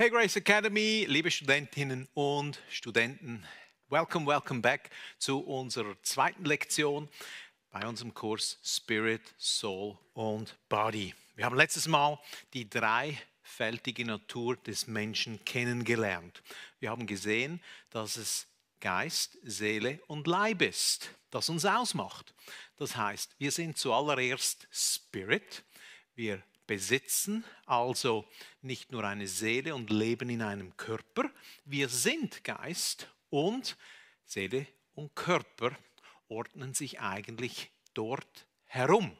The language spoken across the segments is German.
Hey Grace Academy, liebe Studentinnen und Studenten, welcome, welcome back zu unserer zweiten Lektion bei unserem Kurs Spirit, Soul und Body. Wir haben letztes Mal die dreifältige Natur des Menschen kennengelernt. Wir haben gesehen, dass es Geist, Seele und Leib ist, das uns ausmacht. Das heißt, wir sind zuallererst Spirit, wir besitzen, also nicht nur eine Seele und leben in einem Körper. Wir sind Geist und Seele und Körper ordnen sich eigentlich dort herum.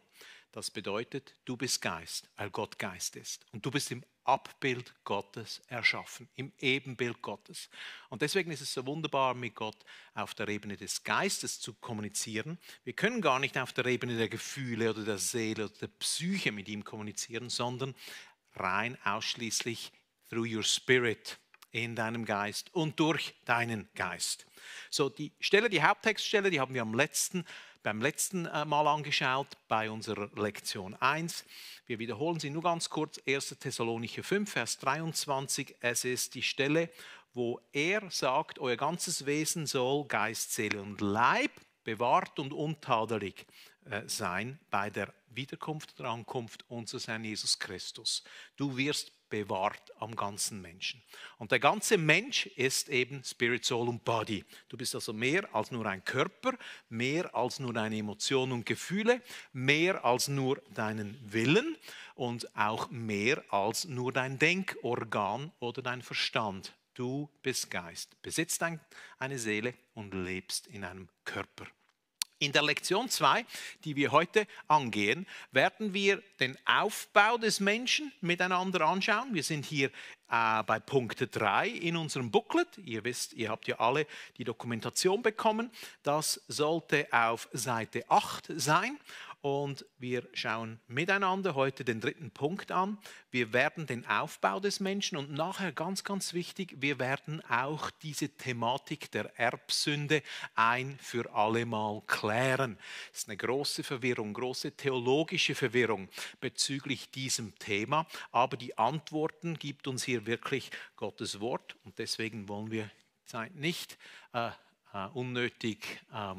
Das bedeutet, du bist Geist, weil Gott Geist ist. Und du bist im Abbild Gottes erschaffen, im Ebenbild Gottes. Und deswegen ist es so wunderbar, mit Gott auf der Ebene des Geistes zu kommunizieren. Wir können gar nicht auf der Ebene der Gefühle oder der Seele oder der Psyche mit ihm kommunizieren, sondern rein ausschließlich through your spirit in deinem Geist und durch deinen Geist. So, die Stelle, die Haupttextstelle, die haben wir am letzten beim letzten äh, Mal angeschaut, bei unserer Lektion 1. Wir wiederholen sie nur ganz kurz. 1. Thessalonicher 5, Vers 23. Es ist die Stelle, wo er sagt, euer ganzes Wesen soll Geist, Seele und Leib bewahrt und untadelig äh, sein bei der Wiederkunft und Ankunft unseres Herrn Jesus Christus. Du wirst bewahrt am ganzen Menschen. Und der ganze Mensch ist eben Spirit, Soul und Body. Du bist also mehr als nur ein Körper, mehr als nur deine Emotionen und Gefühle, mehr als nur deinen Willen und auch mehr als nur dein Denkorgan oder dein Verstand. Du bist Geist, besitzt eine Seele und lebst in einem Körper. In der Lektion 2, die wir heute angehen, werden wir den Aufbau des Menschen miteinander anschauen. Wir sind hier äh, bei Punkt 3 in unserem Booklet. Ihr wisst, ihr habt ja alle die Dokumentation bekommen. Das sollte auf Seite 8 sein. Und wir schauen miteinander heute den dritten Punkt an. Wir werden den Aufbau des Menschen und nachher ganz, ganz wichtig, wir werden auch diese Thematik der Erbsünde ein für allemal klären. Es ist eine große Verwirrung, große theologische Verwirrung bezüglich diesem Thema. Aber die Antworten gibt uns hier wirklich Gottes Wort und deswegen wollen wir Zeit nicht äh, äh unnötig. Äh,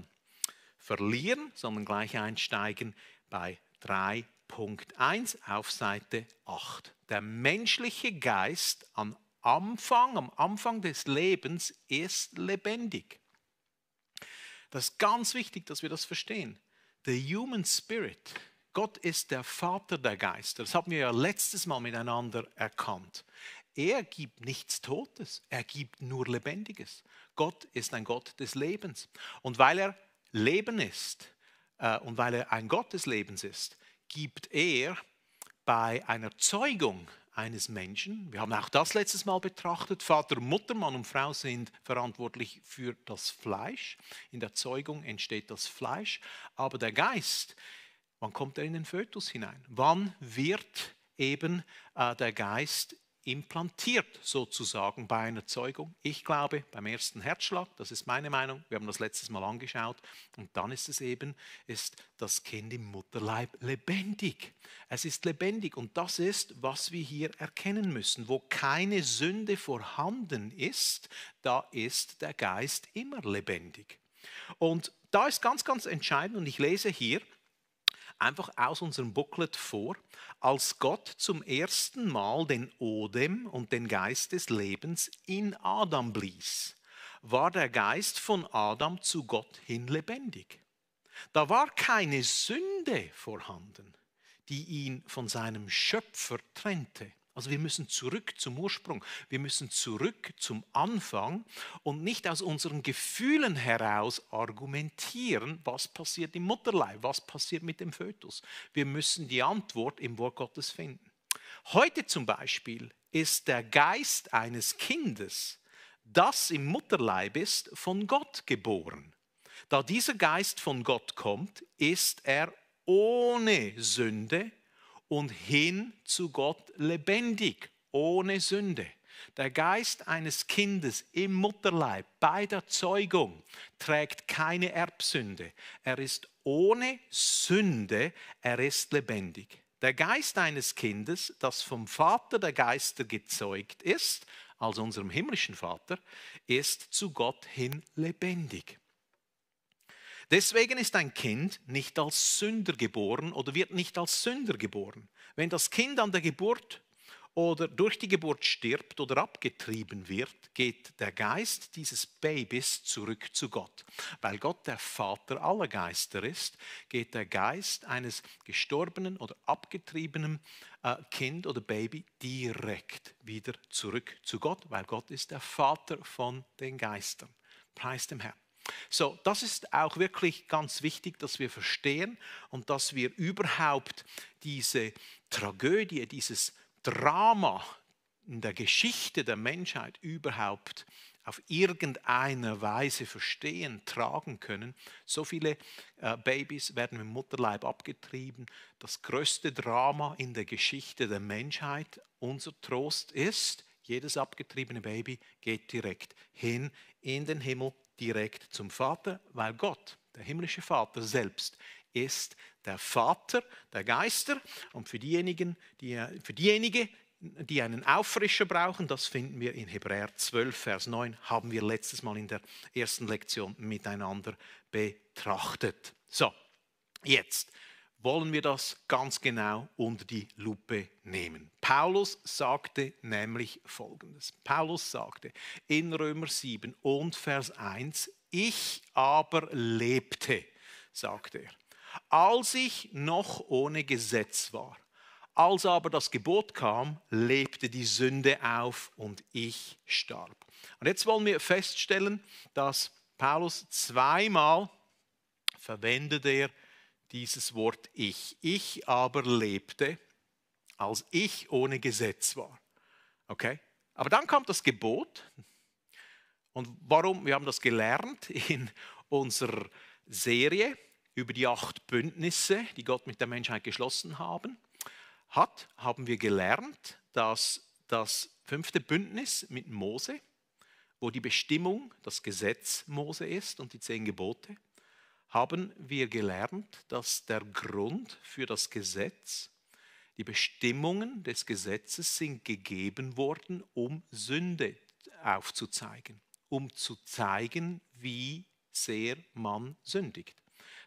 verlieren, sondern gleich einsteigen bei 3.1 auf Seite 8. Der menschliche Geist am Anfang, am Anfang des Lebens ist lebendig. Das ist ganz wichtig, dass wir das verstehen. The human spirit, Gott ist der Vater der Geister. Das haben wir ja letztes Mal miteinander erkannt. Er gibt nichts Totes, er gibt nur Lebendiges. Gott ist ein Gott des Lebens. Und weil er Leben ist äh, und weil er ein Gott des Lebens ist, gibt er bei einer Zeugung eines Menschen, wir haben auch das letztes Mal betrachtet, Vater, Mutter, Mann und Frau sind verantwortlich für das Fleisch. In der Zeugung entsteht das Fleisch, aber der Geist, wann kommt er in den Fötus hinein? Wann wird eben äh, der Geist implantiert sozusagen bei einer Zeugung. Ich glaube, beim ersten Herzschlag, das ist meine Meinung, wir haben das letztes Mal angeschaut, und dann ist es eben, ist das Kind im Mutterleib lebendig. Es ist lebendig und das ist, was wir hier erkennen müssen. Wo keine Sünde vorhanden ist, da ist der Geist immer lebendig. Und da ist ganz, ganz entscheidend, und ich lese hier einfach aus unserem Booklet vor, als Gott zum ersten Mal den Odem und den Geist des Lebens in Adam blies, war der Geist von Adam zu Gott hin lebendig. Da war keine Sünde vorhanden, die ihn von seinem Schöpfer trennte. Also wir müssen zurück zum Ursprung, wir müssen zurück zum Anfang und nicht aus unseren Gefühlen heraus argumentieren, was passiert im Mutterleib, was passiert mit dem Fötus. Wir müssen die Antwort im Wort Gottes finden. Heute zum Beispiel ist der Geist eines Kindes, das im Mutterleib ist, von Gott geboren. Da dieser Geist von Gott kommt, ist er ohne Sünde geboren und hin zu Gott lebendig, ohne Sünde. Der Geist eines Kindes im Mutterleib bei der Zeugung trägt keine Erbsünde. Er ist ohne Sünde, er ist lebendig. Der Geist eines Kindes, das vom Vater der Geister gezeugt ist, also unserem himmlischen Vater, ist zu Gott hin lebendig. Deswegen ist ein Kind nicht als Sünder geboren oder wird nicht als Sünder geboren. Wenn das Kind an der Geburt oder durch die Geburt stirbt oder abgetrieben wird, geht der Geist dieses Babys zurück zu Gott. Weil Gott der Vater aller Geister ist, geht der Geist eines gestorbenen oder abgetriebenen äh, Kind oder Baby direkt wieder zurück zu Gott, weil Gott ist der Vater von den Geistern. Preis dem Herrn. So, das ist auch wirklich ganz wichtig, dass wir verstehen und dass wir überhaupt diese Tragödie, dieses Drama in der Geschichte der Menschheit überhaupt auf irgendeine Weise verstehen, tragen können. So viele äh, Babys werden im Mutterleib abgetrieben. Das größte Drama in der Geschichte der Menschheit, unser Trost ist, jedes abgetriebene Baby geht direkt hin in den Himmel direkt zum Vater, weil Gott, der himmlische Vater selbst, ist der Vater der Geister. Und für diejenigen, die, für diejenigen, die einen Auffrischer brauchen, das finden wir in Hebräer 12, Vers 9, haben wir letztes Mal in der ersten Lektion miteinander betrachtet. So, jetzt wollen wir das ganz genau unter die Lupe nehmen. Paulus sagte nämlich Folgendes. Paulus sagte in Römer 7 und Vers 1, ich aber lebte, sagte er, als ich noch ohne Gesetz war. Als aber das Gebot kam, lebte die Sünde auf und ich starb. Und jetzt wollen wir feststellen, dass Paulus zweimal verwendet er dieses Wort ich. Ich aber lebte, als ich ohne Gesetz war. Okay? Aber dann kam das Gebot. Und warum? Wir haben das gelernt in unserer Serie über die acht Bündnisse, die Gott mit der Menschheit geschlossen haben, hat, haben wir gelernt, dass das fünfte Bündnis mit Mose, wo die Bestimmung das Gesetz Mose ist und die zehn Gebote, haben wir gelernt, dass der Grund für das Gesetz, die Bestimmungen des Gesetzes sind gegeben worden, um Sünde aufzuzeigen, um zu zeigen, wie sehr man sündigt.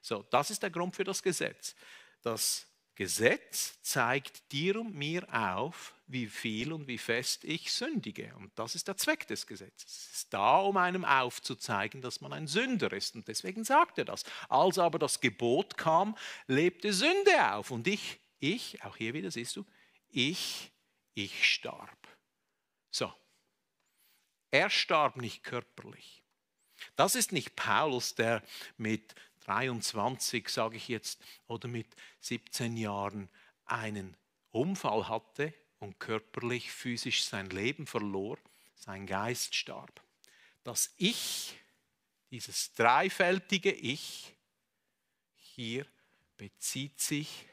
So, das ist der Grund für das Gesetz. Das Gesetz zeigt dir und mir auf, wie viel und wie fest ich sündige. Und das ist der Zweck des Gesetzes. Es ist da, um einem aufzuzeigen, dass man ein Sünder ist. Und deswegen sagt er das. Als aber das Gebot kam, lebte Sünde auf. Und ich, ich, auch hier wieder siehst du, ich, ich starb. So. Er starb nicht körperlich. Das ist nicht Paulus, der mit 23, sage ich jetzt, oder mit 17 Jahren einen Unfall hatte und körperlich, physisch sein Leben verlor, sein Geist starb. Das Ich, dieses dreifältige Ich, hier bezieht sich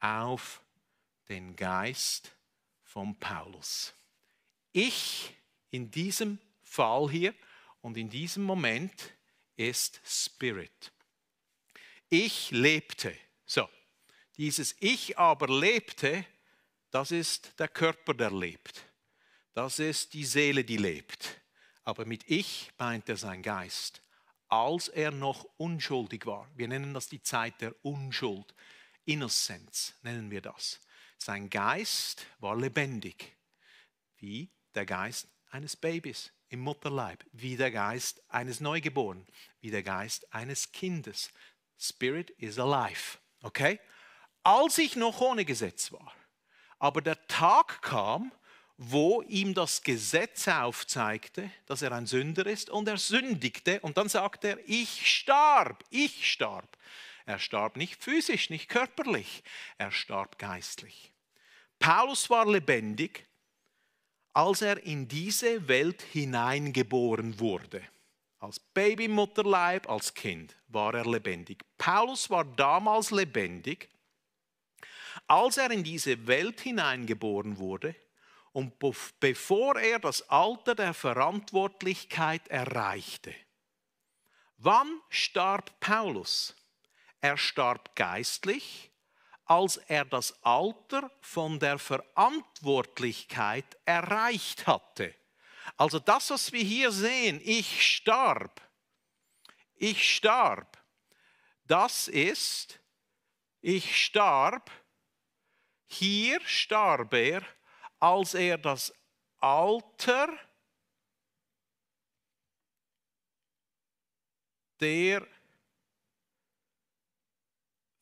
auf den Geist von Paulus. Ich in diesem Fall hier und in diesem Moment ist Spirit. Ich lebte. So, dieses Ich aber lebte das ist der Körper, der lebt. Das ist die Seele, die lebt. Aber mit ich meint er sein Geist, als er noch unschuldig war. Wir nennen das die Zeit der Unschuld. Innocence nennen wir das. Sein Geist war lebendig, wie der Geist eines Babys im Mutterleib, wie der Geist eines Neugeborenen, wie der Geist eines Kindes. Spirit is alive. Okay? Als ich noch ohne Gesetz war, aber der Tag kam, wo ihm das Gesetz aufzeigte, dass er ein Sünder ist und er sündigte und dann sagte er, ich starb, ich starb. Er starb nicht physisch, nicht körperlich, er starb geistlich. Paulus war lebendig, als er in diese Welt hineingeboren wurde. Als Babymutterleib, als Kind war er lebendig. Paulus war damals lebendig als er in diese Welt hineingeboren wurde und bevor er das Alter der Verantwortlichkeit erreichte. Wann starb Paulus? Er starb geistlich, als er das Alter von der Verantwortlichkeit erreicht hatte. Also das, was wir hier sehen, ich starb, ich starb, das ist, ich starb, hier starb er, als er das Alter der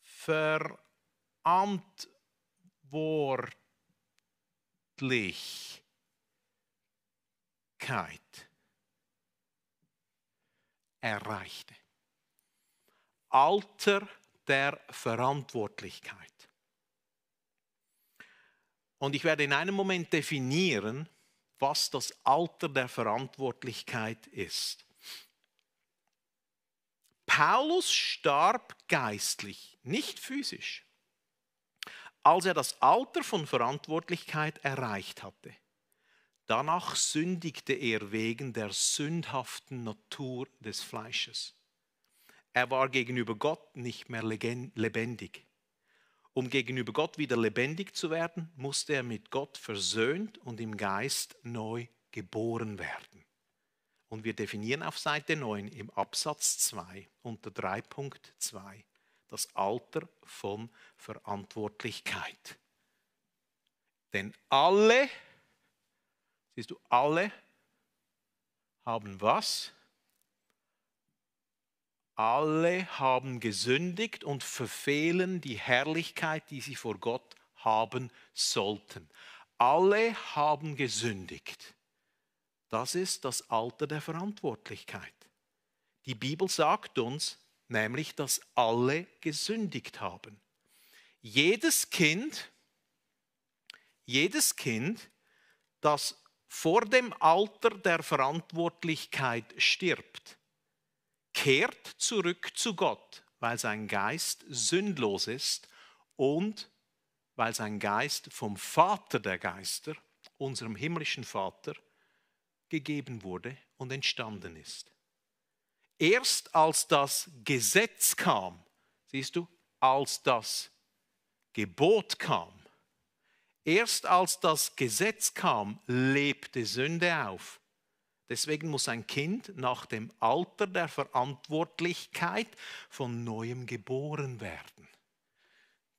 Verantwortlichkeit erreichte. Alter der Verantwortlichkeit. Und ich werde in einem Moment definieren, was das Alter der Verantwortlichkeit ist. Paulus starb geistlich, nicht physisch, als er das Alter von Verantwortlichkeit erreicht hatte. Danach sündigte er wegen der sündhaften Natur des Fleisches. Er war gegenüber Gott nicht mehr lebendig. Um gegenüber Gott wieder lebendig zu werden, musste er mit Gott versöhnt und im Geist neu geboren werden. Und wir definieren auf Seite 9 im Absatz 2 unter 3.2 das Alter von Verantwortlichkeit. Denn alle, siehst du, alle haben was? Alle haben gesündigt und verfehlen die Herrlichkeit, die sie vor Gott haben sollten. Alle haben gesündigt. Das ist das Alter der Verantwortlichkeit. Die Bibel sagt uns nämlich, dass alle gesündigt haben. Jedes Kind, jedes Kind, das vor dem Alter der Verantwortlichkeit stirbt, kehrt zurück zu Gott, weil sein Geist sündlos ist und weil sein Geist vom Vater der Geister, unserem himmlischen Vater, gegeben wurde und entstanden ist. Erst als das Gesetz kam, siehst du, als das Gebot kam, erst als das Gesetz kam, lebte Sünde auf. Deswegen muss ein Kind nach dem Alter der Verantwortlichkeit von neuem geboren werden.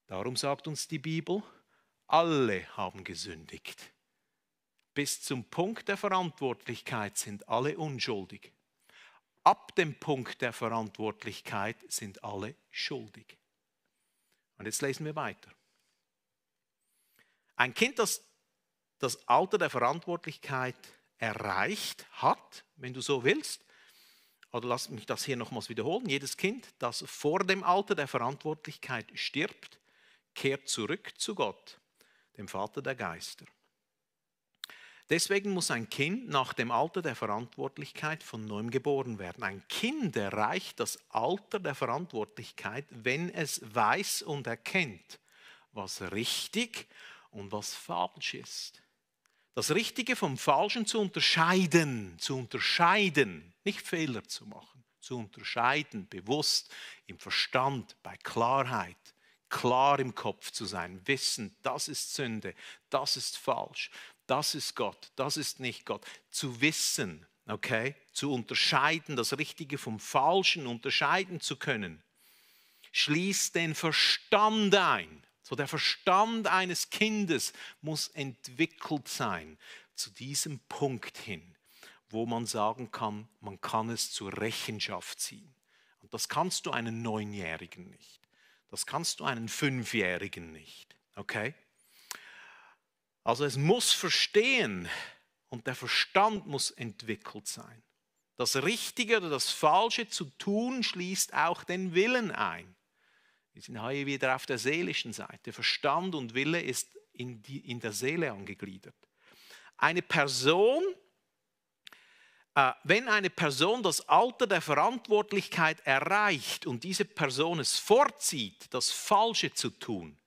Darum sagt uns die Bibel, alle haben gesündigt. Bis zum Punkt der Verantwortlichkeit sind alle unschuldig. Ab dem Punkt der Verantwortlichkeit sind alle schuldig. Und jetzt lesen wir weiter. Ein Kind, das das Alter der Verantwortlichkeit erreicht hat, wenn du so willst. Oder lass mich das hier nochmals wiederholen. Jedes Kind, das vor dem Alter der Verantwortlichkeit stirbt, kehrt zurück zu Gott, dem Vater der Geister. Deswegen muss ein Kind nach dem Alter der Verantwortlichkeit von neuem geboren werden. Ein Kind erreicht das Alter der Verantwortlichkeit, wenn es weiß und erkennt, was richtig und was falsch ist das Richtige vom Falschen zu unterscheiden, zu unterscheiden, nicht Fehler zu machen, zu unterscheiden, bewusst im Verstand, bei Klarheit, klar im Kopf zu sein, wissen, das ist Sünde, das ist falsch, das ist Gott, das ist nicht Gott, zu wissen, okay, zu unterscheiden, das Richtige vom Falschen unterscheiden zu können, schließt den Verstand ein. So der Verstand eines Kindes muss entwickelt sein zu diesem Punkt hin, wo man sagen kann, man kann es zur Rechenschaft ziehen. Und das kannst du einen Neunjährigen nicht. Das kannst du einen Fünfjährigen nicht. Okay? Also es muss verstehen und der Verstand muss entwickelt sein. Das Richtige oder das Falsche zu tun schließt auch den Willen ein. Wir sind heute wieder auf der seelischen Seite. Verstand und Wille ist in, die, in der Seele angegliedert. Eine Person, äh, wenn eine Person das Alter der Verantwortlichkeit erreicht und diese Person es vorzieht, das Falsche zu tun,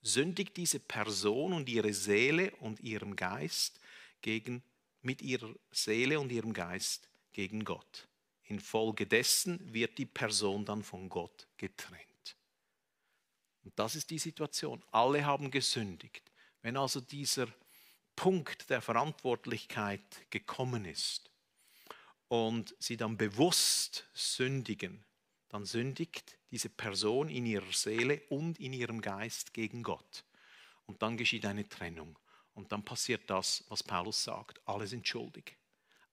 sündigt diese Person und ihre Seele und ihrem Geist gegen, mit ihrer Seele und ihrem Geist gegen Gott. Infolgedessen wird die Person dann von Gott getrennt. Und das ist die Situation. Alle haben gesündigt. Wenn also dieser Punkt der Verantwortlichkeit gekommen ist und sie dann bewusst sündigen, dann sündigt diese Person in ihrer Seele und in ihrem Geist gegen Gott. Und dann geschieht eine Trennung. Und dann passiert das, was Paulus sagt. Alle sind schuldig.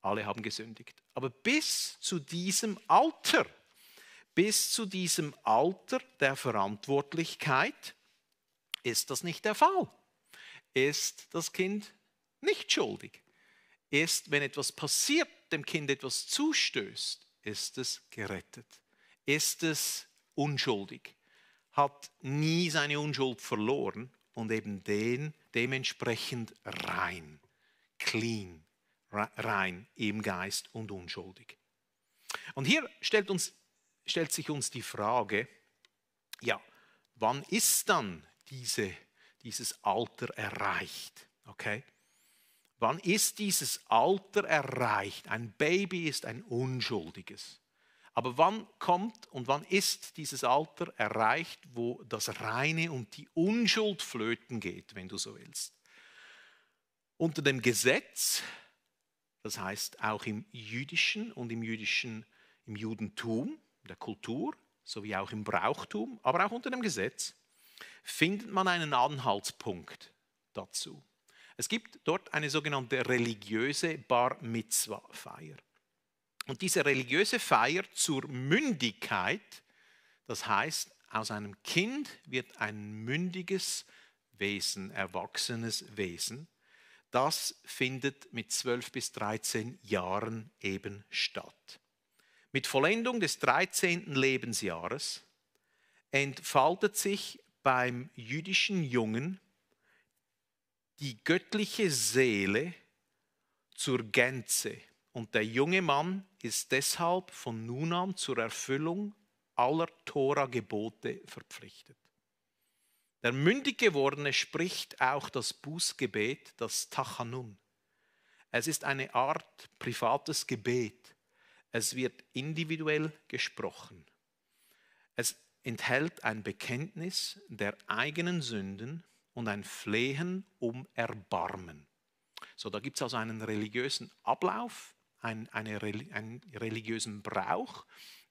Alle haben gesündigt. Aber bis zu diesem Alter bis zu diesem Alter der Verantwortlichkeit ist das nicht der Fall. Ist das Kind nicht schuldig? Ist, wenn etwas passiert, dem Kind etwas zustößt, ist es gerettet? Ist es unschuldig? Hat nie seine Unschuld verloren und eben den, dementsprechend rein, clean, rein im Geist und unschuldig. Und hier stellt uns stellt sich uns die Frage, ja, wann ist dann diese, dieses Alter erreicht? Okay? Wann ist dieses Alter erreicht? Ein Baby ist ein unschuldiges. Aber wann kommt und wann ist dieses Alter erreicht, wo das Reine und die Unschuld flöten geht, wenn du so willst? Unter dem Gesetz, das heißt auch im jüdischen und im jüdischen im Judentum, in der Kultur sowie auch im Brauchtum, aber auch unter dem Gesetz, findet man einen Anhaltspunkt dazu. Es gibt dort eine sogenannte religiöse Bar Mitzvah-Feier. Und diese religiöse Feier zur Mündigkeit, das heißt, aus einem Kind wird ein mündiges Wesen, erwachsenes Wesen, das findet mit 12 bis 13 Jahren eben statt. Mit Vollendung des 13. Lebensjahres entfaltet sich beim jüdischen Jungen die göttliche Seele zur Gänze. Und der junge Mann ist deshalb von nun an zur Erfüllung aller Tora-Gebote verpflichtet. Der mündig gewordene spricht auch das Bußgebet, das Tachanun. Es ist eine Art privates Gebet. Es wird individuell gesprochen. Es enthält ein Bekenntnis der eigenen Sünden und ein Flehen um Erbarmen. So, da gibt es also einen religiösen Ablauf, ein, eine, einen religiösen Brauch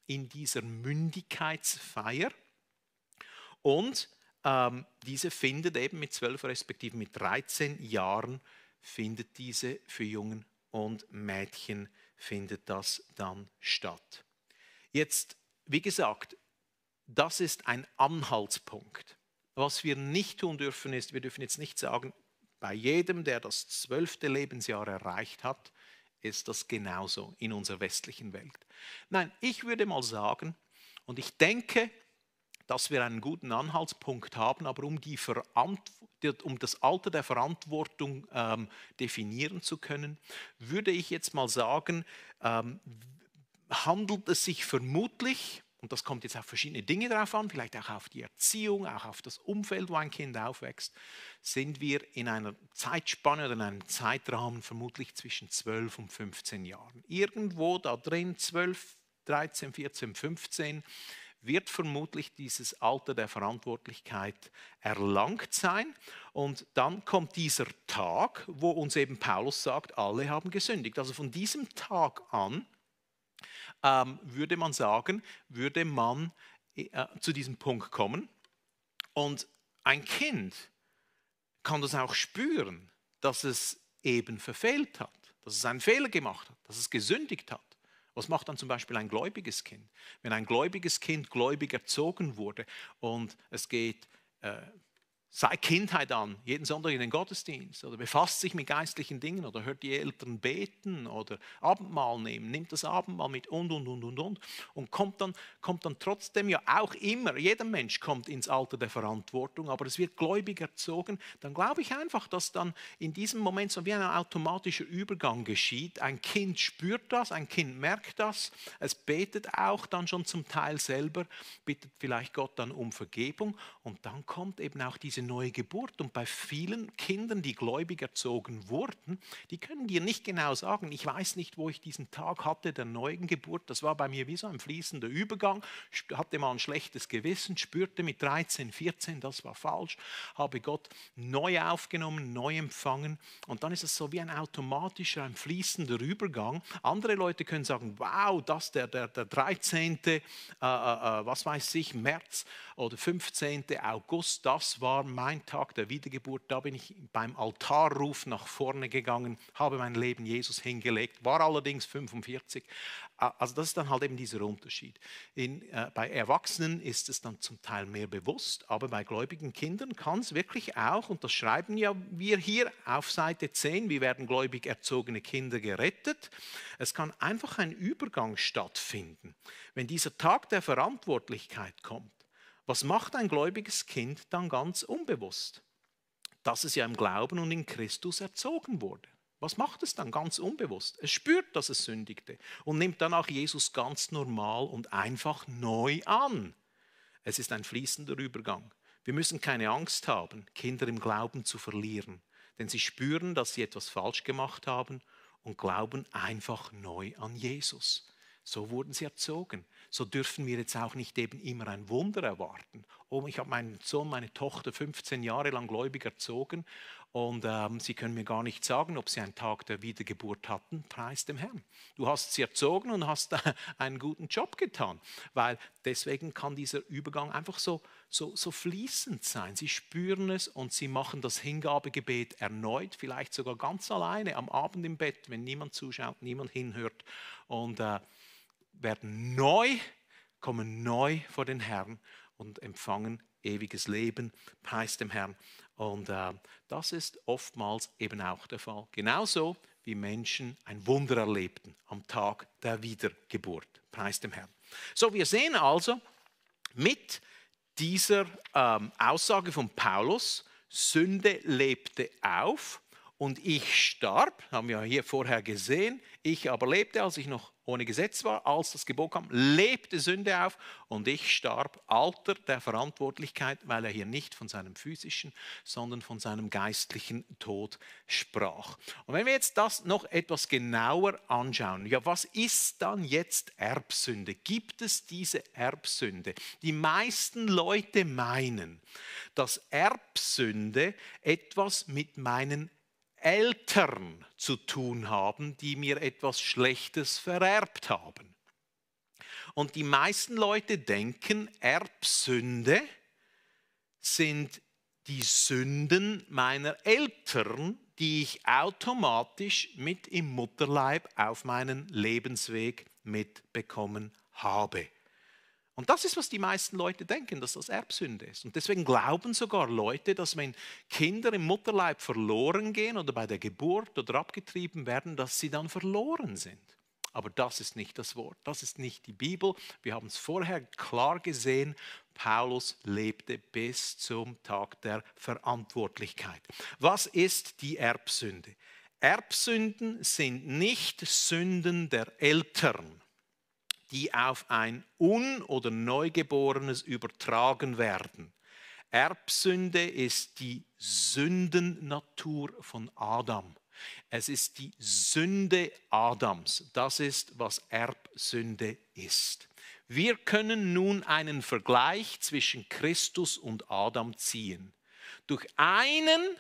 in dieser Mündigkeitsfeier. Und ähm, diese findet eben mit zwölf respektive mit 13 Jahren, findet diese für Jungen und Mädchen statt findet das dann statt. Jetzt, wie gesagt, das ist ein Anhaltspunkt. Was wir nicht tun dürfen, ist, wir dürfen jetzt nicht sagen, bei jedem, der das zwölfte Lebensjahr erreicht hat, ist das genauso in unserer westlichen Welt. Nein, ich würde mal sagen, und ich denke, dass wir einen guten Anhaltspunkt haben, aber um, die um das Alter der Verantwortung ähm, definieren zu können, würde ich jetzt mal sagen, ähm, handelt es sich vermutlich, und das kommt jetzt auf verschiedene Dinge drauf an, vielleicht auch auf die Erziehung, auch auf das Umfeld, wo ein Kind aufwächst, sind wir in einer Zeitspanne oder in einem Zeitrahmen vermutlich zwischen 12 und 15 Jahren. Irgendwo da drin, 12, 13, 14, 15 wird vermutlich dieses Alter der Verantwortlichkeit erlangt sein. Und dann kommt dieser Tag, wo uns eben Paulus sagt, alle haben gesündigt. Also von diesem Tag an ähm, würde man sagen, würde man äh, zu diesem Punkt kommen. Und ein Kind kann das auch spüren, dass es eben verfehlt hat, dass es einen Fehler gemacht hat, dass es gesündigt hat. Was macht dann zum Beispiel ein gläubiges Kind? Wenn ein gläubiges Kind gläubig erzogen wurde und es geht äh, seit Kindheit an, jeden Sonntag in den Gottesdienst oder befasst sich mit geistlichen Dingen oder hört die Eltern beten oder Abendmahl nehmen, nimmt das Abendmahl mit und und und und und und kommt dann, kommt dann trotzdem ja auch immer, jeder Mensch kommt ins Alter der Verantwortung, aber es wird gläubig erzogen, dann glaube ich einfach, dass dann in diesem Moment so wie ein automatischer Übergang geschieht. Ein Kind spürt das, ein Kind merkt das, es betet auch dann schon zum Teil selber, bittet vielleicht Gott dann um Vergebung und dann kommt eben auch diese neue Geburt. Und bei vielen Kindern, die gläubig erzogen wurden, die können dir nicht genau sagen, ich weiß nicht, wo ich diesen Tag hatte der neuen Geburt. Das war bei mir wie so ein fließender Übergang. Ich hatte mal ein schlechtes Gewissen, spürte mit 13, 14, das war falsch, habe Gott neu aufgenommen, neu empfangen. Und dann ist es so wie ein automatischer, ein fließender Übergang. Andere Leute können sagen, wow, das der, der, der 13., äh, äh, äh, was weiß ich, März oder 15. August, das war mein Tag der Wiedergeburt, da bin ich beim Altarruf nach vorne gegangen, habe mein Leben Jesus hingelegt, war allerdings 45. Also das ist dann halt eben dieser Unterschied. In, äh, bei Erwachsenen ist es dann zum Teil mehr bewusst, aber bei gläubigen Kindern kann es wirklich auch, und das schreiben ja wir hier auf Seite 10, wie werden gläubig erzogene Kinder gerettet, es kann einfach ein Übergang stattfinden. Wenn dieser Tag der Verantwortlichkeit kommt, was macht ein gläubiges Kind dann ganz unbewusst? Dass es ja im Glauben und in Christus erzogen wurde. Was macht es dann ganz unbewusst? Es spürt, dass es sündigte und nimmt dann auch Jesus ganz normal und einfach neu an. Es ist ein fließender Übergang. Wir müssen keine Angst haben, Kinder im Glauben zu verlieren, denn sie spüren, dass sie etwas falsch gemacht haben und glauben einfach neu an Jesus. So wurden sie erzogen. So dürfen wir jetzt auch nicht eben immer ein Wunder erwarten. Oh, ich habe meinen Sohn, meine Tochter 15 Jahre lang gläubig erzogen und ähm, sie können mir gar nicht sagen, ob sie einen Tag der Wiedergeburt hatten. Preis dem Herrn. Du hast sie erzogen und hast einen guten Job getan, weil deswegen kann dieser Übergang einfach so, so, so fließend sein. Sie spüren es und sie machen das Hingabegebet erneut, vielleicht sogar ganz alleine am Abend im Bett, wenn niemand zuschaut, niemand hinhört und äh, werden neu, kommen neu vor den Herrn und empfangen ewiges Leben, preis dem Herrn. Und äh, das ist oftmals eben auch der Fall. Genauso wie Menschen ein Wunder erlebten am Tag der Wiedergeburt, preis dem Herrn. So, wir sehen also mit dieser ähm, Aussage von Paulus, Sünde lebte auf und ich starb, haben wir hier vorher gesehen, ich aber lebte, als ich noch ohne Gesetz war, als das Gebot kam, lebte Sünde auf und ich starb alter der Verantwortlichkeit, weil er hier nicht von seinem physischen, sondern von seinem geistlichen Tod sprach. Und wenn wir jetzt das noch etwas genauer anschauen, ja, was ist dann jetzt Erbsünde? Gibt es diese Erbsünde? Die meisten Leute meinen, dass Erbsünde etwas mit meinen Eltern zu tun haben, die mir etwas Schlechtes vererbt haben. Und die meisten Leute denken, Erbsünde sind die Sünden meiner Eltern, die ich automatisch mit im Mutterleib auf meinen Lebensweg mitbekommen habe. Und das ist, was die meisten Leute denken, dass das Erbsünde ist. Und deswegen glauben sogar Leute, dass wenn Kinder im Mutterleib verloren gehen oder bei der Geburt oder abgetrieben werden, dass sie dann verloren sind. Aber das ist nicht das Wort, das ist nicht die Bibel. Wir haben es vorher klar gesehen, Paulus lebte bis zum Tag der Verantwortlichkeit. Was ist die Erbsünde? Erbsünden sind nicht Sünden der Eltern die auf ein Un- oder Neugeborenes übertragen werden. Erbsünde ist die Sündennatur von Adam. Es ist die Sünde Adams. Das ist, was Erbsünde ist. Wir können nun einen Vergleich zwischen Christus und Adam ziehen. Durch einen,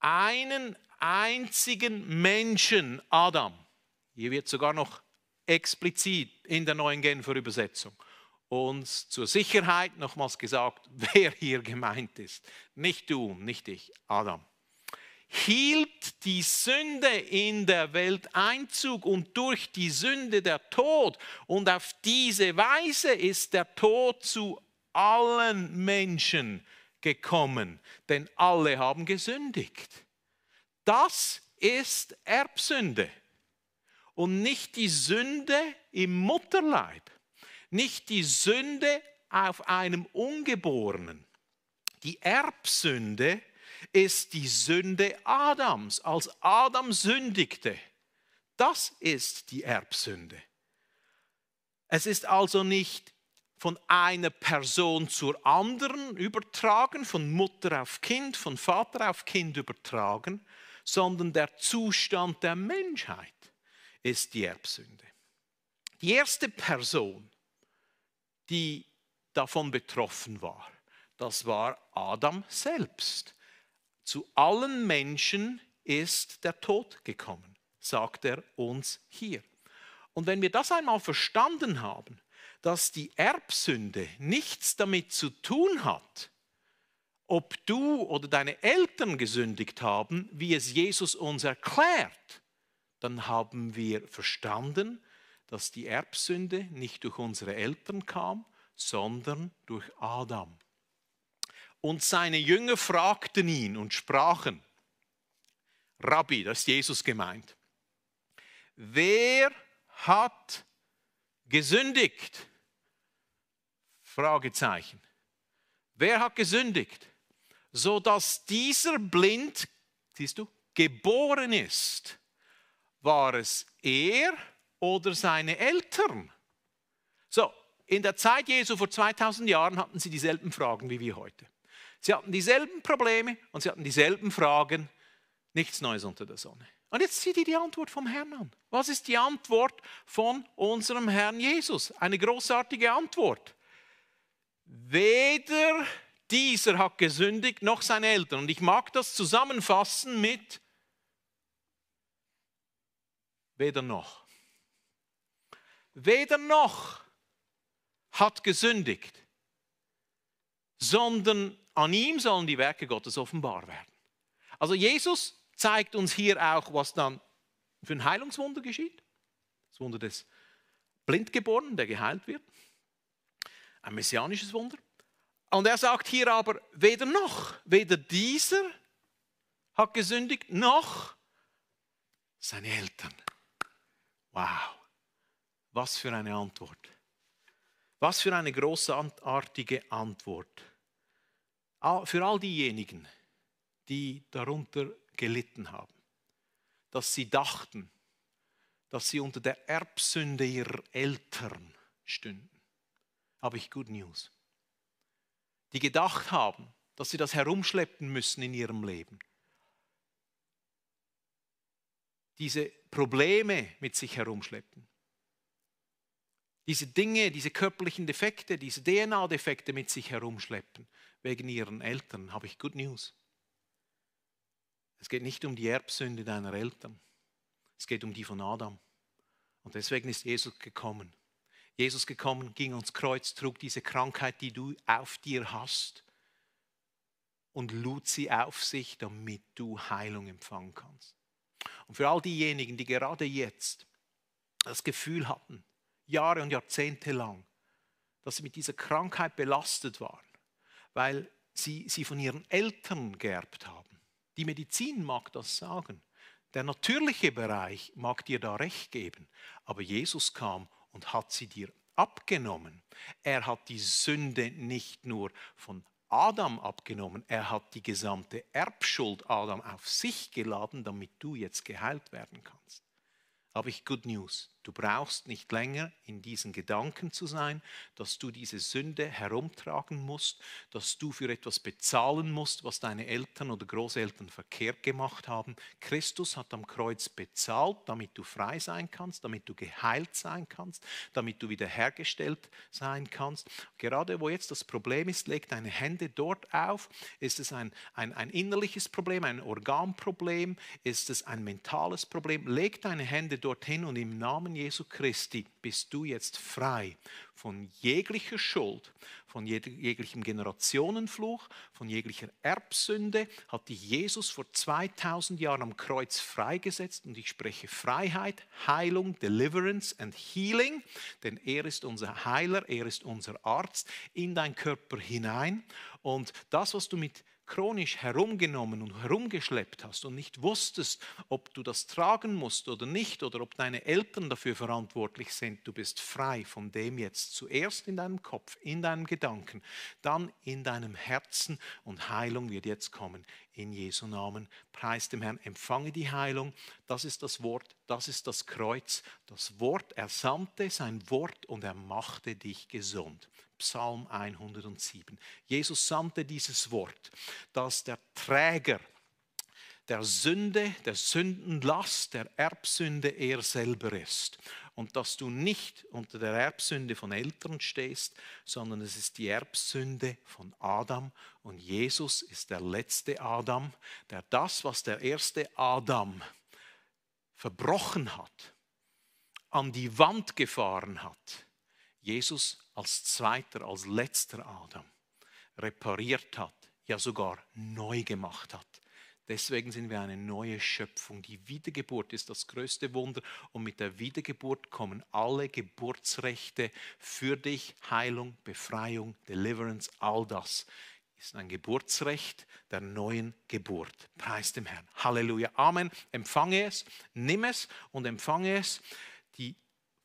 einen einzigen Menschen, Adam, hier wird sogar noch explizit in der neuen Genfer Übersetzung. Und zur Sicherheit nochmals gesagt, wer hier gemeint ist. Nicht du, nicht ich, Adam. Hielt die Sünde in der Welt Einzug und durch die Sünde der Tod. Und auf diese Weise ist der Tod zu allen Menschen gekommen, denn alle haben gesündigt. Das ist Erbsünde und nicht die Sünde im Mutterleib, nicht die Sünde auf einem Ungeborenen. Die Erbsünde ist die Sünde Adams, als Adam sündigte. Das ist die Erbsünde. Es ist also nicht von einer Person zur anderen übertragen, von Mutter auf Kind, von Vater auf Kind übertragen, sondern der Zustand der Menschheit ist die Erbsünde. Die erste Person, die davon betroffen war, das war Adam selbst. Zu allen Menschen ist der Tod gekommen, sagt er uns hier. Und wenn wir das einmal verstanden haben, dass die Erbsünde nichts damit zu tun hat, ob du oder deine Eltern gesündigt haben, wie es Jesus uns erklärt, dann haben wir verstanden, dass die Erbsünde nicht durch unsere Eltern kam, sondern durch Adam. Und seine Jünger fragten ihn und sprachen, Rabbi, das ist Jesus gemeint, wer hat gesündigt? Fragezeichen. Wer hat gesündigt? sodass dieser blind, siehst du, geboren ist. War es er oder seine Eltern? So, in der Zeit Jesu vor 2000 Jahren hatten sie dieselben Fragen wie wir heute. Sie hatten dieselben Probleme und sie hatten dieselben Fragen. Nichts Neues unter der Sonne. Und jetzt zieht dir die Antwort vom Herrn an. Was ist die Antwort von unserem Herrn Jesus? Eine großartige Antwort. Weder dieser hat gesündigt noch seine Eltern. Und ich mag das zusammenfassen mit, weder noch. Weder noch hat gesündigt, sondern an ihm sollen die Werke Gottes offenbar werden. Also Jesus zeigt uns hier auch, was dann für ein Heilungswunder geschieht. Das Wunder des Blindgeborenen, der geheilt wird. Ein messianisches Wunder. Und er sagt hier aber, weder noch, weder dieser hat gesündigt, noch seine Eltern. Wow, was für eine Antwort. Was für eine großartige Antwort. Für all diejenigen, die darunter gelitten haben, dass sie dachten, dass sie unter der Erbsünde ihrer Eltern stünden, habe ich Good News. Die gedacht haben, dass sie das herumschleppen müssen in ihrem Leben diese Probleme mit sich herumschleppen. Diese Dinge, diese körperlichen Defekte, diese DNA-Defekte mit sich herumschleppen, wegen ihren Eltern, habe ich Good News. Es geht nicht um die Erbsünde deiner Eltern, es geht um die von Adam. Und deswegen ist Jesus gekommen. Jesus gekommen, ging ans Kreuz, trug diese Krankheit, die du auf dir hast, und lud sie auf sich, damit du Heilung empfangen kannst. Und für all diejenigen, die gerade jetzt das Gefühl hatten, Jahre und Jahrzehnte lang, dass sie mit dieser Krankheit belastet waren, weil sie sie von ihren Eltern geerbt haben. Die Medizin mag das sagen. Der natürliche Bereich mag dir da recht geben, aber Jesus kam und hat sie dir abgenommen. Er hat die Sünde nicht nur von Adam abgenommen. Er hat die gesamte Erbschuld Adam auf sich geladen, damit du jetzt geheilt werden kannst. Habe ich Good News. Du brauchst nicht länger in diesen Gedanken zu sein, dass du diese Sünde herumtragen musst, dass du für etwas bezahlen musst, was deine Eltern oder Großeltern verkehrt gemacht haben. Christus hat am Kreuz bezahlt, damit du frei sein kannst, damit du geheilt sein kannst, damit du wiederhergestellt sein kannst. Gerade wo jetzt das Problem ist, leg deine Hände dort auf. Ist es ein, ein, ein innerliches Problem, ein Organproblem? Ist es ein mentales Problem? Leg deine Hände dorthin und im Namen Jesu Christi bist du jetzt frei von jeglicher Schuld, von jeglichem Generationenfluch, von jeglicher Erbsünde, hat dich Jesus vor 2000 Jahren am Kreuz freigesetzt und ich spreche Freiheit, Heilung, Deliverance and Healing, denn er ist unser Heiler, er ist unser Arzt, in deinen Körper hinein und das, was du mit chronisch herumgenommen und herumgeschleppt hast und nicht wusstest, ob du das tragen musst oder nicht oder ob deine Eltern dafür verantwortlich sind, du bist frei von dem jetzt. Zuerst in deinem Kopf, in deinem Gedanken, dann in deinem Herzen und Heilung wird jetzt kommen. In Jesu Namen, preis dem Herrn, empfange die Heilung. Das ist das Wort, das ist das Kreuz. Das Wort, er sandte sein Wort und er machte dich gesund. Psalm 107. Jesus sandte dieses Wort, dass der Träger der Sünde, der Sündenlast, der Erbsünde er selber ist. Und dass du nicht unter der Erbsünde von Eltern stehst, sondern es ist die Erbsünde von Adam. Und Jesus ist der letzte Adam, der das, was der erste Adam verbrochen hat, an die Wand gefahren hat, Jesus als zweiter, als letzter Adam repariert hat, ja sogar neu gemacht hat. Deswegen sind wir eine neue Schöpfung. Die Wiedergeburt ist das größte Wunder und mit der Wiedergeburt kommen alle Geburtsrechte für dich, Heilung, Befreiung, Deliverance, all das ist ein Geburtsrecht der neuen Geburt. Preis dem Herrn. Halleluja. Amen. Empfange es, nimm es und empfange es. Die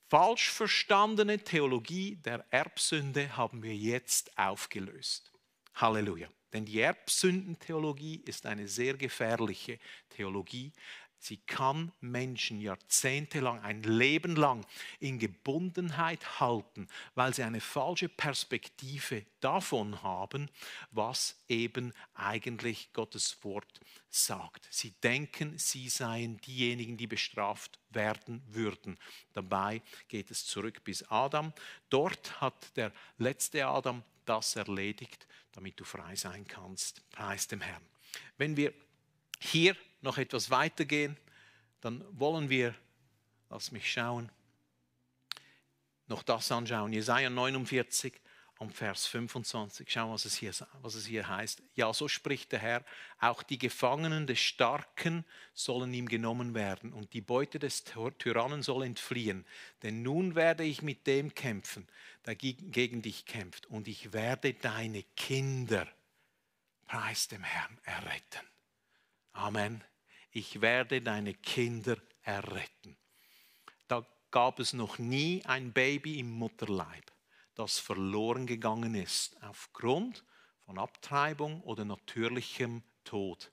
falsch verstandene Theologie der Erbsünde haben wir jetzt aufgelöst. Halleluja. Denn die Erbsündentheologie ist eine sehr gefährliche Theologie. Sie kann Menschen jahrzehntelang, ein Leben lang in Gebundenheit halten, weil sie eine falsche Perspektive davon haben, was eben eigentlich Gottes Wort sagt. Sie denken, sie seien diejenigen, die bestraft werden würden. Dabei geht es zurück bis Adam. Dort hat der letzte Adam das erledigt, damit du frei sein kannst. Preis dem Herrn. Wenn wir hier noch etwas weitergehen, dann wollen wir, lass mich schauen, noch das anschauen. Jesaja 49 am Vers 25. Schauen, was es, hier, was es hier heißt. Ja, so spricht der Herr, auch die Gefangenen des Starken sollen ihm genommen werden und die Beute des Tyrannen soll entfliehen. Denn nun werde ich mit dem kämpfen, der gegen dich kämpft und ich werde deine Kinder, preis dem Herrn, erretten. Amen ich werde deine Kinder erretten. Da gab es noch nie ein Baby im Mutterleib, das verloren gegangen ist aufgrund von Abtreibung oder natürlichem Tod,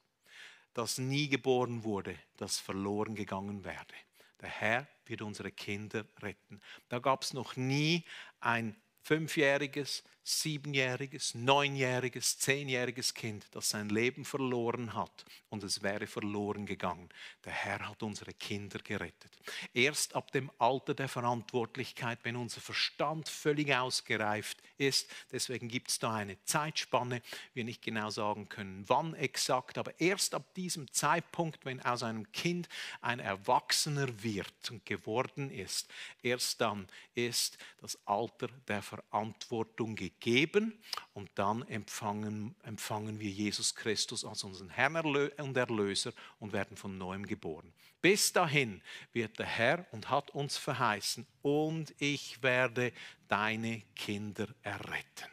das nie geboren wurde, das verloren gegangen werde. Der Herr wird unsere Kinder retten. Da gab es noch nie ein fünfjähriges, siebenjähriges, neunjähriges, zehnjähriges Kind, das sein Leben verloren hat und es wäre verloren gegangen. Der Herr hat unsere Kinder gerettet. Erst ab dem Alter der Verantwortlichkeit, wenn unser Verstand völlig ausgereift ist, deswegen gibt es da eine Zeitspanne, wir nicht genau sagen können, wann exakt, aber erst ab diesem Zeitpunkt, wenn aus einem Kind ein Erwachsener wird und geworden ist, erst dann ist das Alter der Verantwortung gegeben geben und dann empfangen, empfangen wir Jesus Christus als unseren Herrn und Erlöser und werden von neuem geboren. Bis dahin wird der Herr und hat uns verheißen, und ich werde deine Kinder erretten.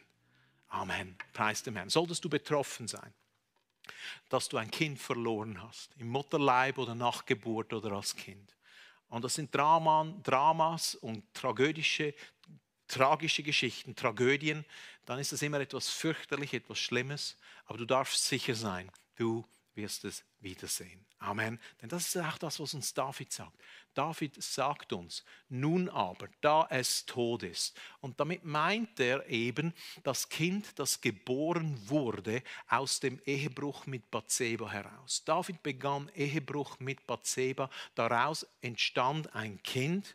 Amen. Preis dem Herrn. Solltest du betroffen sein, dass du ein Kind verloren hast, im Mutterleib oder nach Geburt oder als Kind. Und das sind Dramas und tragödische tragische Geschichten, Tragödien, dann ist es immer etwas fürchterlich, etwas Schlimmes. Aber du darfst sicher sein, du wirst es wiedersehen. Amen. Denn das ist auch das, was uns David sagt. David sagt uns, nun aber, da es tot ist. Und damit meint er eben das Kind, das geboren wurde aus dem Ehebruch mit Bathseba heraus. David begann Ehebruch mit Bathseba, daraus entstand ein Kind,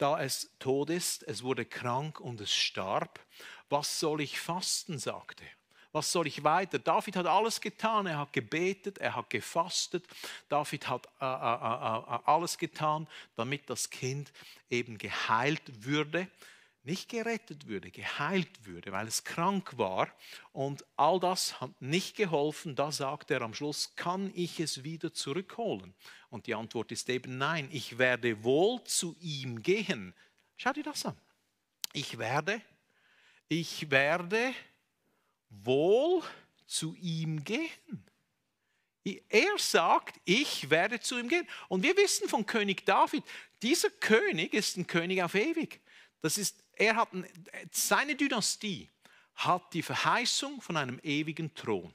da es tot ist, es wurde krank und es starb. Was soll ich fasten, sagte er. Was soll ich weiter? David hat alles getan. Er hat gebetet, er hat gefastet. David hat äh, äh, äh, äh, äh alles getan, damit das Kind eben geheilt würde nicht gerettet würde, geheilt würde, weil es krank war und all das hat nicht geholfen, da sagt er am Schluss, kann ich es wieder zurückholen? Und die Antwort ist eben nein, ich werde wohl zu ihm gehen. Schau dir das an. Ich werde, ich werde wohl zu ihm gehen. Er sagt, ich werde zu ihm gehen. Und wir wissen von König David, dieser König ist ein König auf ewig. Das ist er hat seine Dynastie hat die Verheißung von einem ewigen Thron.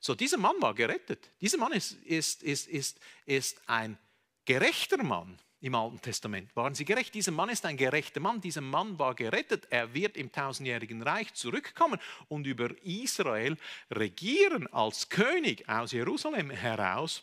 So, dieser Mann war gerettet. Dieser Mann ist, ist, ist, ist, ist ein gerechter Mann im Alten Testament. Waren sie gerecht? Dieser Mann ist ein gerechter Mann. Dieser Mann war gerettet. Er wird im tausendjährigen Reich zurückkommen und über Israel regieren als König aus Jerusalem heraus.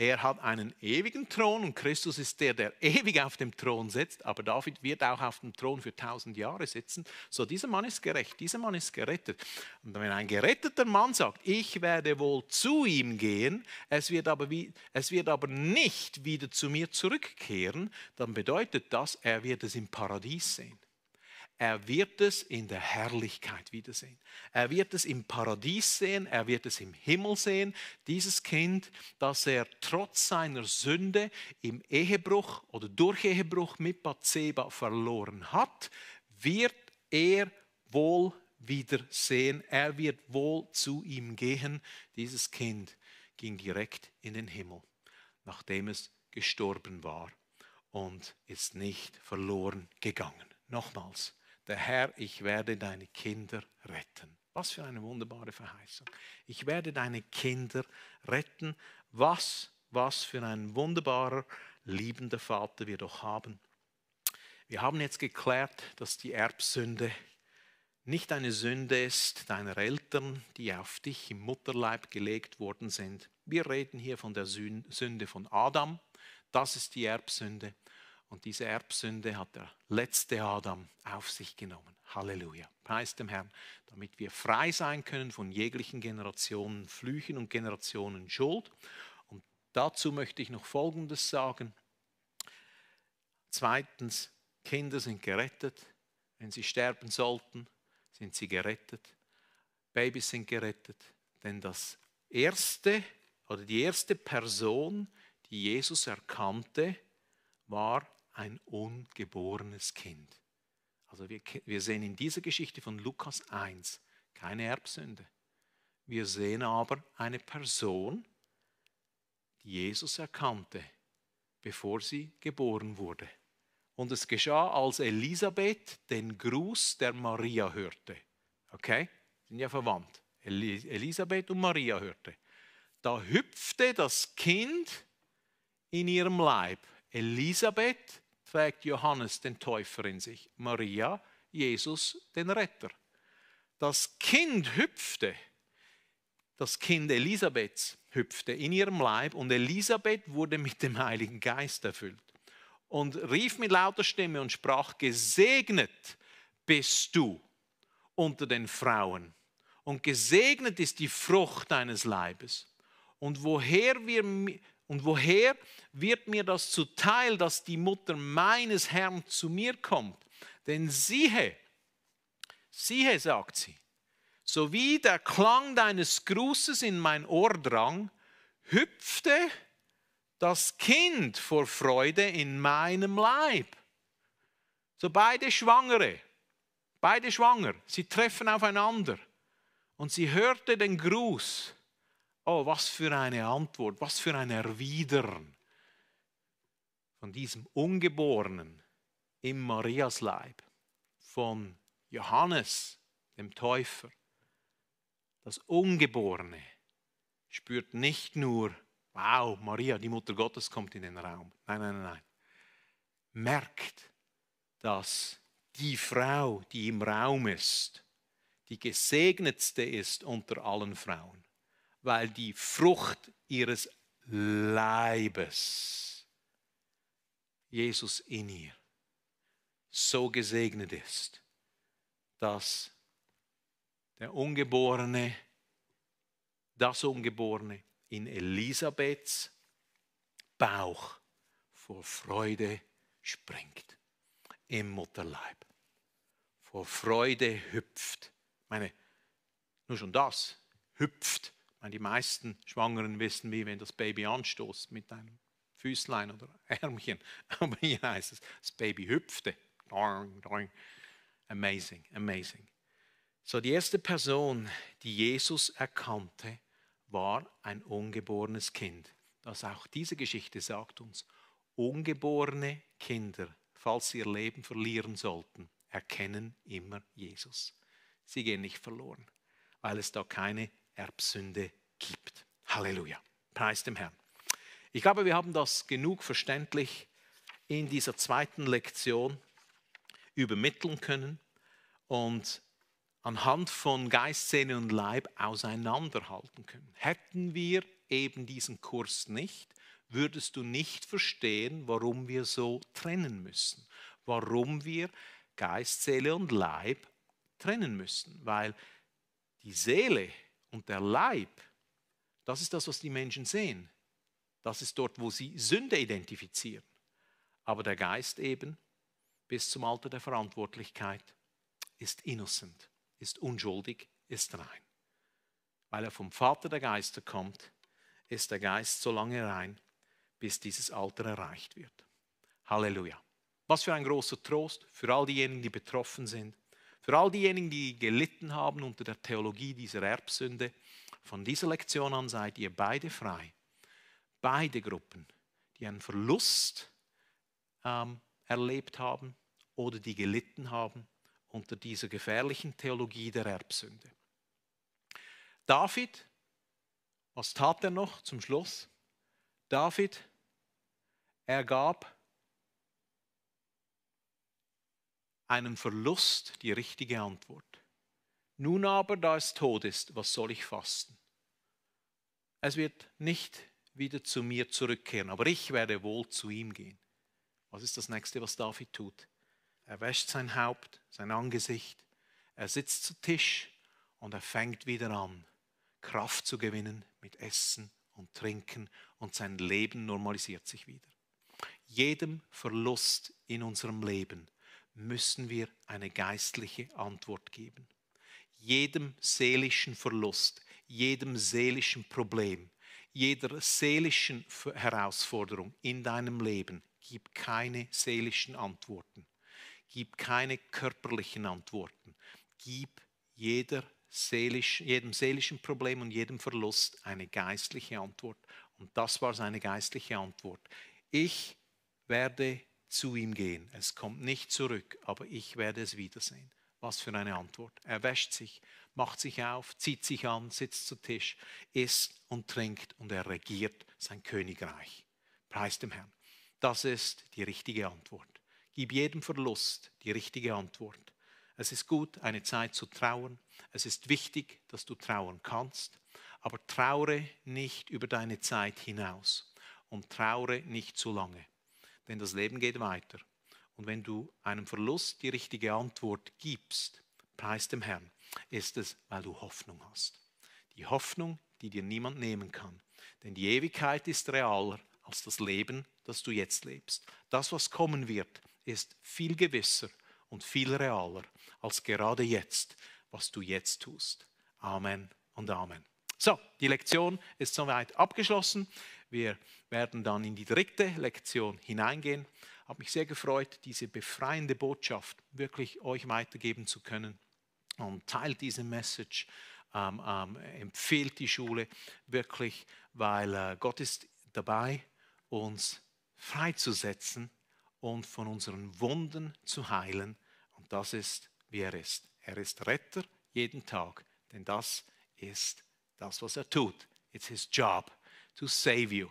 Er hat einen ewigen Thron und Christus ist der, der ewig auf dem Thron sitzt, aber David wird auch auf dem Thron für tausend Jahre sitzen. So, dieser Mann ist gerecht, dieser Mann ist gerettet. Und wenn ein geretteter Mann sagt, ich werde wohl zu ihm gehen, es wird aber, wie, es wird aber nicht wieder zu mir zurückkehren, dann bedeutet das, er wird es im Paradies sehen. Er wird es in der Herrlichkeit wiedersehen. Er wird es im Paradies sehen, er wird es im Himmel sehen, dieses Kind, das er trotz seiner Sünde im Ehebruch oder durch Ehebruch mit Bathseba verloren hat, wird er wohl wiedersehen. Er wird wohl zu ihm gehen. Dieses Kind ging direkt in den Himmel, nachdem es gestorben war und ist nicht verloren gegangen. Nochmals, der Herr, ich werde deine Kinder retten. Was für eine wunderbare Verheißung. Ich werde deine Kinder retten. Was, was für ein wunderbarer, liebender Vater wir doch haben. Wir haben jetzt geklärt, dass die Erbsünde nicht eine Sünde ist deiner Eltern, die auf dich im Mutterleib gelegt worden sind. Wir reden hier von der Sünde von Adam. Das ist die Erbsünde. Und diese Erbsünde hat der letzte Adam auf sich genommen. Halleluja. Preis dem Herrn, damit wir frei sein können von jeglichen Generationen Flüchen und Generationen Schuld. Und dazu möchte ich noch Folgendes sagen. Zweitens, Kinder sind gerettet. Wenn sie sterben sollten, sind sie gerettet. Babys sind gerettet. Denn das erste oder die erste Person, die Jesus erkannte, war ein ungeborenes Kind. Also wir, wir sehen in dieser Geschichte von Lukas 1 keine Erbsünde. Wir sehen aber eine Person, die Jesus erkannte, bevor sie geboren wurde. Und es geschah, als Elisabeth den Gruß der Maria hörte. Okay? Sind ja verwandt. Elisabeth und Maria hörte. Da hüpfte das Kind in ihrem Leib. Elisabeth trägt Johannes den Täufer in sich, Maria Jesus den Retter. Das Kind hüpfte, das Kind Elisabeths hüpfte in ihrem Leib und Elisabeth wurde mit dem Heiligen Geist erfüllt und rief mit lauter Stimme und sprach, gesegnet bist du unter den Frauen und gesegnet ist die Frucht deines Leibes. Und woher wir und woher wird mir das zuteil, dass die Mutter meines Herrn zu mir kommt? Denn siehe, siehe, sagt sie, sowie der Klang deines Grußes in mein Ohr drang, hüpfte das Kind vor Freude in meinem Leib. So beide Schwangere, beide schwanger, sie treffen aufeinander. Und sie hörte den Gruß Oh, was für eine Antwort, was für ein Erwidern von diesem Ungeborenen im Mariasleib, von Johannes, dem Täufer. Das Ungeborene spürt nicht nur, wow, Maria, die Mutter Gottes kommt in den Raum. Nein, nein, nein. Merkt, dass die Frau, die im Raum ist, die gesegnetste ist unter allen Frauen weil die Frucht ihres Leibes Jesus in ihr so gesegnet ist, dass der Ungeborene, das Ungeborene in Elisabeths Bauch vor Freude springt im Mutterleib, vor Freude hüpft. Ich meine, nur schon das, hüpft meine, die meisten Schwangeren wissen, wie wenn das Baby anstoßt mit einem Füßlein oder Ärmchen. Aber hier heißt es, das Baby hüpfte. Amazing, amazing. So, die erste Person, die Jesus erkannte, war ein ungeborenes Kind. Das auch diese Geschichte sagt uns, ungeborene Kinder, falls sie ihr Leben verlieren sollten, erkennen immer Jesus. Sie gehen nicht verloren, weil es da keine Erbsünde gibt. Halleluja. Preis dem Herrn. Ich glaube, wir haben das genug verständlich in dieser zweiten Lektion übermitteln können und anhand von Geist, Seele und Leib auseinanderhalten können. Hätten wir eben diesen Kurs nicht, würdest du nicht verstehen, warum wir so trennen müssen, warum wir Geist, Seele und Leib trennen müssen, weil die Seele und der Leib, das ist das, was die Menschen sehen. Das ist dort, wo sie Sünde identifizieren. Aber der Geist eben, bis zum Alter der Verantwortlichkeit, ist innocent, ist unschuldig, ist rein. Weil er vom Vater der Geister kommt, ist der Geist so lange rein, bis dieses Alter erreicht wird. Halleluja. Was für ein großer Trost für all diejenigen, die betroffen sind. Für all diejenigen, die gelitten haben unter der Theologie dieser Erbsünde, von dieser Lektion an seid ihr beide frei. Beide Gruppen, die einen Verlust ähm, erlebt haben oder die gelitten haben unter dieser gefährlichen Theologie der Erbsünde. David, was tat er noch zum Schluss? David, er gab einem Verlust die richtige Antwort. Nun aber, da es tot ist, was soll ich fasten? Es wird nicht wieder zu mir zurückkehren, aber ich werde wohl zu ihm gehen. Was ist das nächste, was David tut? Er wäscht sein Haupt, sein Angesicht, er sitzt zu Tisch und er fängt wieder an, Kraft zu gewinnen mit Essen und Trinken und sein Leben normalisiert sich wieder. Jedem Verlust in unserem Leben müssen wir eine geistliche Antwort geben. Jedem seelischen Verlust, jedem seelischen Problem, jeder seelischen Herausforderung in deinem Leben gib keine seelischen Antworten, gib keine körperlichen Antworten, gib jeder seelisch, jedem seelischen Problem und jedem Verlust eine geistliche Antwort. Und das war seine geistliche Antwort. Ich werde zu ihm gehen. Es kommt nicht zurück, aber ich werde es wiedersehen. Was für eine Antwort. Er wäscht sich, macht sich auf, zieht sich an, sitzt zu Tisch, isst und trinkt und er regiert sein Königreich. Preis dem Herrn. Das ist die richtige Antwort. Gib jedem Verlust die richtige Antwort. Es ist gut, eine Zeit zu trauern. Es ist wichtig, dass du trauern kannst. Aber traure nicht über deine Zeit hinaus und traure nicht zu lange denn das Leben geht weiter. Und wenn du einem Verlust die richtige Antwort gibst, preis dem Herrn, ist es, weil du Hoffnung hast. Die Hoffnung, die dir niemand nehmen kann. Denn die Ewigkeit ist realer als das Leben, das du jetzt lebst. Das, was kommen wird, ist viel gewisser und viel realer als gerade jetzt, was du jetzt tust. Amen und Amen. So, die Lektion ist soweit abgeschlossen. Wir werden dann in die dritte Lektion hineingehen. Ich Habe mich sehr gefreut, diese befreiende Botschaft wirklich euch weitergeben zu können. Und teilt diese Message, ähm, ähm, empfehlt die Schule wirklich, weil äh, Gott ist dabei, uns freizusetzen und von unseren Wunden zu heilen. Und das ist, wie er ist. Er ist Retter jeden Tag, denn das ist das, was er tut. It's his job to save you.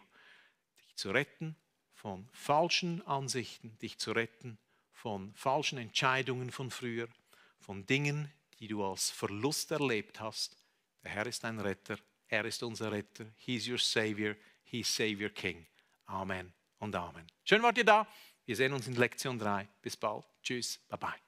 Dich zu retten von falschen Ansichten, dich zu retten von falschen Entscheidungen von früher, von Dingen, die du als Verlust erlebt hast. Der Herr ist dein Retter, er ist unser Retter, He's your Savior, he's Savior King. Amen und Amen. Schön wart ihr da. Wir sehen uns in Lektion 3. Bis bald. Tschüss. Bye bye.